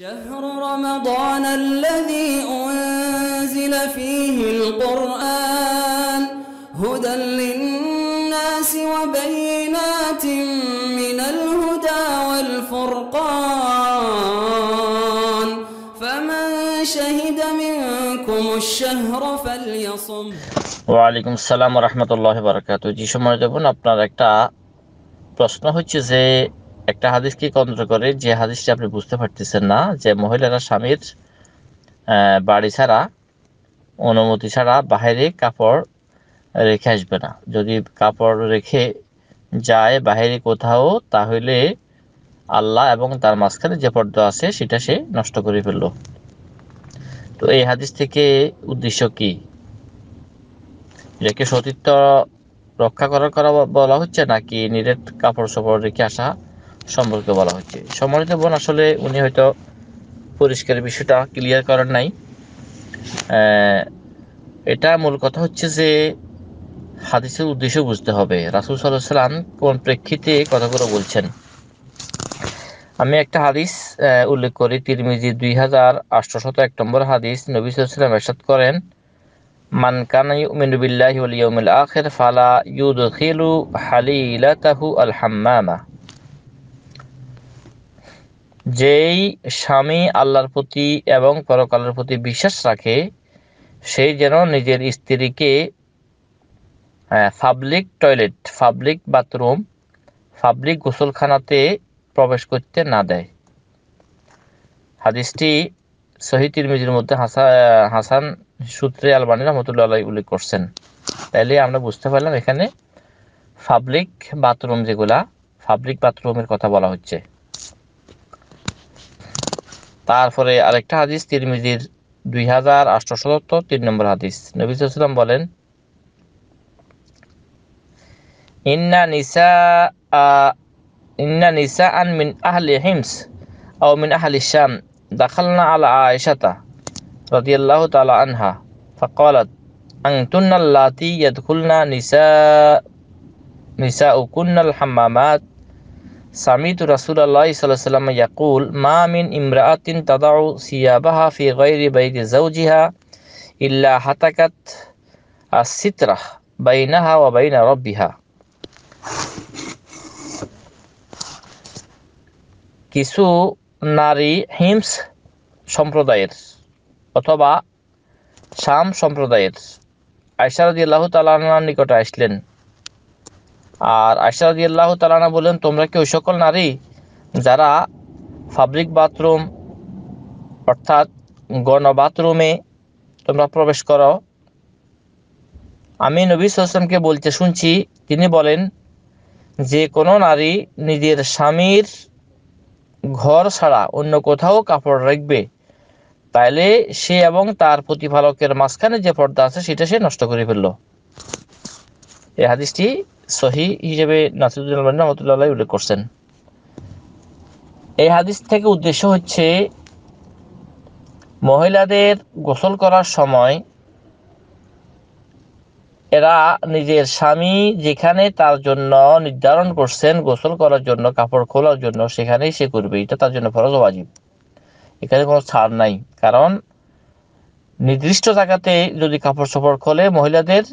شهر رمضان الذي أنزل فيه القرآن هدى للناس وبينات من الهدى والفرقان فمن شهد منكم الشهر فليصم وعليكم السلام ورحمة الله وبركاته جيشو সময় দেখুন আপনার প্রশ্ন হচ্ছে যে একটা হাদিসকে কেন্দ্র করে যে হাদিসটি আপনি বুঝতে পারতেছেন না যে মহিলারা স্বামীর বাড়ি ছাড়া অনুমতি ছাড়া বাহিরে কাপড় রেখে আসবে না যদি কাপড় রেখে যায় বাহিরে কোথাও তাহলে আল্লাহ এবং তার মাঝখানে যে পর্দা আছে সেটা সে নষ্ট করে ফেলল তো এই হাদিস থেকে উদ্দেশ্য কি যাকে সতীর্থ রক্ষা করার করা বলা হচ্ছে নাকি নিরেট কাপড় চোপড় রেখে আসা সম্পর্কে বলা হচ্ছে সম্মানিত বোন আসলে উনি হয়তো পরিষ্কার বিষয়টা ক্লিয়ার করেন নাই এটা মূল কথা হচ্ছে যে হাদিসের উদ্দেশ্য বুঝতে হবে রাসুল সাল্লাম কোন প্রেক্ষিতে কথাগুলো বলছেন আমি একটা হাদিস উল্লেখ করি তিরমিজি দুই হাজার শত এক নম্বর হাদিস নবী সাল্লাম এরশাদ করেন মান কানা ইউমিনু বিল্লাহি ওয়াল ইয়াউমিল ফালা ইউদখিলু হালিলাতাহু আল হাম্মামা যেই স্বামী আল্লাহর প্রতি এবং পরকালের প্রতি বিশ্বাস রাখে সেই যেন নিজের স্ত্রীকে public toilet public bathroom public গোসলখানাতে প্রবেশ করতে না দেয় হাদিসটি শহীদ মিজির মধ্যে হাসা হাসান সূত্রে আলবানি রহমতুল্লাহ উল্লেখ করছেন তাইলে আমরা বুঝতে পারলাম এখানে পাবলিক বাথরুম যেগুলা পাবলিক বাথরুমের কথা বলা হচ্ছে তারপরে আরেকটা হাদিস তিরমিজির দুই হাজার আটশো সত্তর তিন নম্বর হাদিস নবী সাল্লাম বলেন ইন্না নিসা ইন্না নিসা আন মিন আহলি হিমস আও মিন আহলি শাম দাখালনা আলা আয়েশাতা রাদিয়াল্লাহু তাআলা আনহা فقالت أنتن اللاتي يدخلن نساء نساء كن الحمامات সামিত রাসুলাল্লাহ সাল্লাহ সাল্লাম ইয়াকুল মা মিন ইমরাআতিন তাদাউ সিয়াবাহা ফি গাইরি বাইদি জাউজিহা ইল্লা হাতাকাত আসিতরাহ বাইনাহা ও বাইনা রব্বিহা কিছু নারী হিমস সম্প্রদায়ের অথবা শাম সম্প্রদায়ের আয়সারদি আল্লাহ তালার নিকটে আসলেন আর আশাদি আল্লাহ তালানা বলেন তোমরা কি ওই সকল নারী যারা ফাব্রিক বাথরুম অর্থাৎ গণ বাথরুমে তোমরা প্রবেশ করো আমি নবী সালামকে বলতে শুনছি তিনি বলেন যে কোনো নারী নিজের স্বামীর ঘর ছাড়া অন্য কোথাও কাপড় রাখবে তাইলে সে এবং তার প্রতিপালকের মাঝখানে যে পর্দা আছে সেটা সে নষ্ট করে ফেললো এই হাদিসটি সহি হিসেবে নাসিরুদ্দিন রহমতুল্লাহ উল্লেখ করছেন এই হাদিস থেকে উদ্দেশ্য হচ্ছে মহিলাদের গোসল করার সময় এরা নিজের স্বামী যেখানে তার জন্য নির্ধারণ করছেন গোসল করার জন্য কাপড় খোলার জন্য সেখানেই সে করবে এটা তার জন্য ফরজ ওয়াজিব এখানে কোনো ছাড় নাই কারণ নির্দিষ্ট জায়গাতে যদি কাপড় চোপড় খোলে মহিলাদের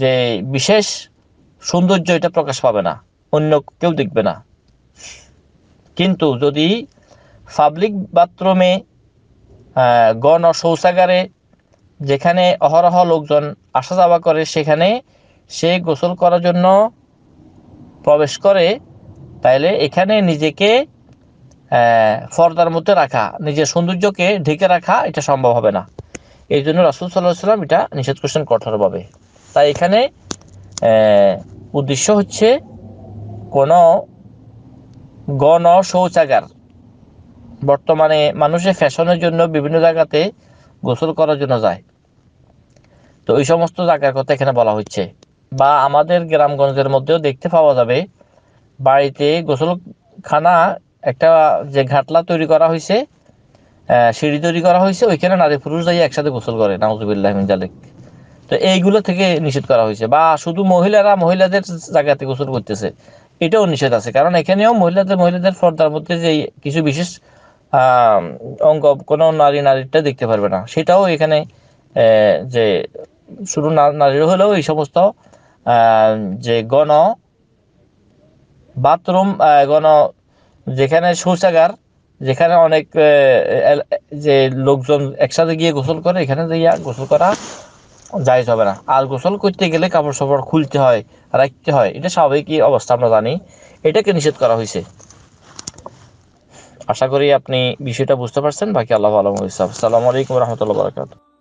যে বিশেষ সৌন্দর্য এটা প্রকাশ পাবে না অন্য কেউ দেখবে না কিন্তু যদি পাবলিক বাথরুমে গণ শৌচাগারে যেখানে অহরহ লোকজন আসা যাওয়া করে সেখানে সে গোসল করার জন্য প্রবেশ করে তাইলে এখানে নিজেকে ফর্দার মধ্যে রাখা নিজের সৌন্দর্যকে ঢেকে রাখা এটা সম্ভব হবে না এই জন্য রাসুল সাল্লাহ সাল্লাম এটা নিষেধ করছেন কঠোরভাবে তাই এখানে উদ্দেশ্য হচ্ছে কোনো গণ শৌচাগার বর্তমানে মানুষের ফ্যাশনের জন্য বিভিন্ন জায়গাতে গোসল করার জন্য যায় তো এই সমস্ত জায়গার কথা এখানে বলা হচ্ছে বা আমাদের গ্রামগঞ্জের মধ্যেও দেখতে পাওয়া যাবে বাড়িতে গোসলখানা একটা যে ঘাটলা তৈরি করা হয়েছে সিঁড়ি তৈরি করা হয়েছে ওইখানে নারী পুরুষ যাই একসাথে গোসল করে নাউজুবিল্লাহ মিনজালেক তো এইগুলো থেকে নিষেধ করা হয়েছে বা শুধু মহিলারা মহিলাদের জায়গাতে গোসল করতেছে এটাও নিষেধ আছে কারণ এখানেও মহিলাদের মহিলাদের পর্দার মধ্যে যে কিছু বিশেষ অঙ্গ কোনো নারী নারীটা দেখতে পারবে না সেটাও এখানে যে শুধু নারীর হলেও এই সমস্ত যে গণ বাথরুম গণ যেখানে শৌচাগার যেখানে অনেক যে লোকজন একসাথে গিয়ে গোসল করে এখানে যাইয়া গোসল করা জায়জ হবে না আর গোসল করতে গেলে কাপড় সাপড় খুলতে হয় রাখতে হয় এটা স্বাভাবিকই অবস্থা আমরা জানি এটাকে নিষেধ করা হয়েছে আশা করি আপনি বিষয়টা বুঝতে পারছেন বাকি আল্লাহ আলম সালাম আলাইকুম রহমতুল্লাহ বারকাত